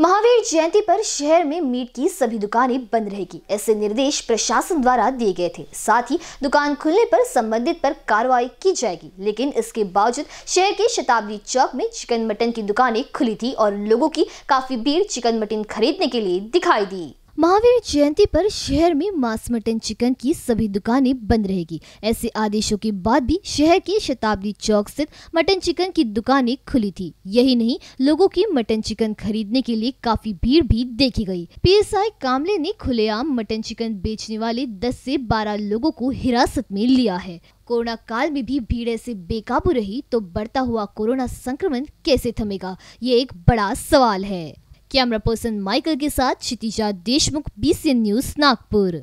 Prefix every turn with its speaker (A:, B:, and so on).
A: महावीर जयंती पर शहर में मीट की सभी दुकानें बंद रहेगी ऐसे निर्देश प्रशासन द्वारा दिए गए थे साथ ही दुकान खुलने पर संबंधित पर कार्रवाई की जाएगी लेकिन इसके बावजूद शहर के शताब्दी चौक में चिकन मटन की दुकानें खुली थी और लोगों की काफी भीड़ चिकन मटन खरीदने के लिए दिखाई दी महावीर जयंती पर शहर में मांस मटन चिकन की सभी दुकानें बंद रहेगी ऐसे आदेशों के बाद भी शहर के शताब्दी चौक स्थित मटन चिकन की दुकानें खुली थी यही नहीं लोगों की मटन चिकन खरीदने के लिए काफी भीड़ भी देखी गई पीएसआई कामले ने खुलेआम मटन चिकन बेचने वाले 10 से 12 लोगों को हिरासत में लिया है कोरोना काल में भी भीड़ ऐसे बेकाबू रही तो बढ़ता हुआ कोरोना संक्रमण कैसे थमेगा ये एक बड़ा सवाल है कैमरा पर्सन माइकल के साथ क्षितिजा देशमुख बीसीएन न्यूज नागपुर